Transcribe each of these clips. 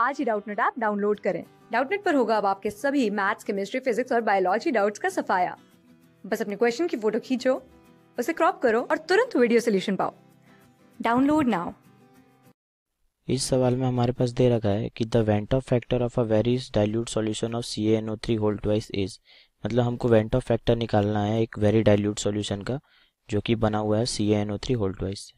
आज ही Doubtnut app download करें डाउटनेट पर होगा अब आपके सभी मैथ्स केमिस्ट्री फिजिक्स और बायोलॉजी डाउट्स का सफाया बस अपने क्वेश्चन की फोटो खींचो उसे क्रॉप करो और तुरंत वीडियो सोल्यूशन पाओ डाउनलोड नाउ इस सवाल में हमारे पास दे रखा है कि the van't Hoff factor of a very dilute solution of C N O three whole twice is मतलब हमको वेंट ऑफ फैक्टर निकालना है एक वेरी डाइल्यूट सॉल्यूशन का जो कि बना हुआ है C N O three whole twice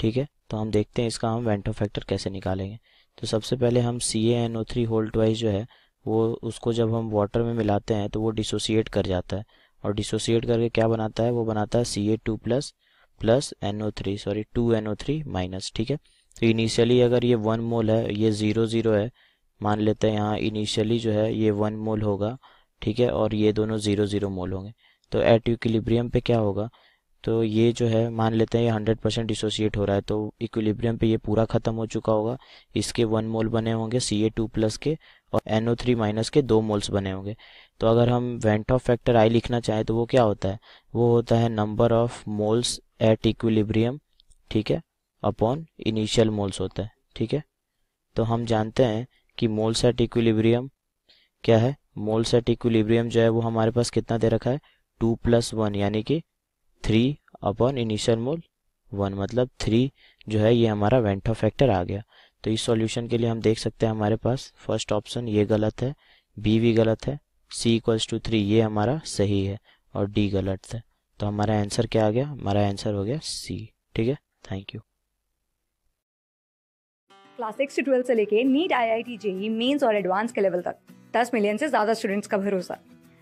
ठीक है तो हम देखते हैं इसका हम वेंट ऑफ फैक्टर कैसे निकालेंगे तो सबसे पहले हम C N O three whole twice जो है वो उसको जब हम वाटर में मिलाते हैं तो वो डिसोसिएट कर जाता है और डिसोसिएट करके क्या बनाता है वो बनाता है C A two plus plus N O three sorry two N O three minus ठीक है तो इनिशियली अगर ये वन मोल है ये ज़ीरो ज़ीरो है मान लेते हैं यहाँ इनिशियली जो है ये वन मोल होगा ठीक है और ये दोनों ज़ीरो ज़ीरो मोल होंगे तो एट इक्विलिब्रियम पे क्या होगा तो ये जो है मान लेते हैं ये हंड्रेड परसेंट डिसोसिएट हो रहा है तो इक्विलिब्रियम पे ये पूरा खत्म हो चुका होगा इसके वन मोल बने होंगे सी ए टू प्लस के और एन ओ थ्री माइनस के दो मोल्स बने होंगे तो अगर हम वेंट ऑफ फैक्टर आई लिखना चाहें तो वो क्या होता है वो होता है number of moles at equilibrium ठीक है अपॉन इनिशियल मोल्स होता है ठीक है तो हम जानते हैं कि मोल्स एट इक्विलिब्रियम क्या है मोल्स एट इक्विलिब्रियम जो है वो हमारे पास कितना दे रखा है टू प्लस वन यानी कि three upon initial mole one मतलब थ्री जो है ये हमारा वेंटो फैक्टर आ गया तो इस सॉल्यूशन के लिए हम देख सकते हैं हमारे पास फर्स्ट ऑप्शन ये गलत है बी भी गलत है सी इक्वल्स टू थ्री ये हमारा सही है और डी गलत है तो हमारा आंसर क्या आ गया हमारा आंसर हो गया सी ठीक है थैंक यू क्लास सिक्स से ट्वेल्थ से लेके NEET I I T JEE Mains और एडवांस के लेवल तक दस मिलियन से ज्यादा स्टूडेंट्स का भरोसा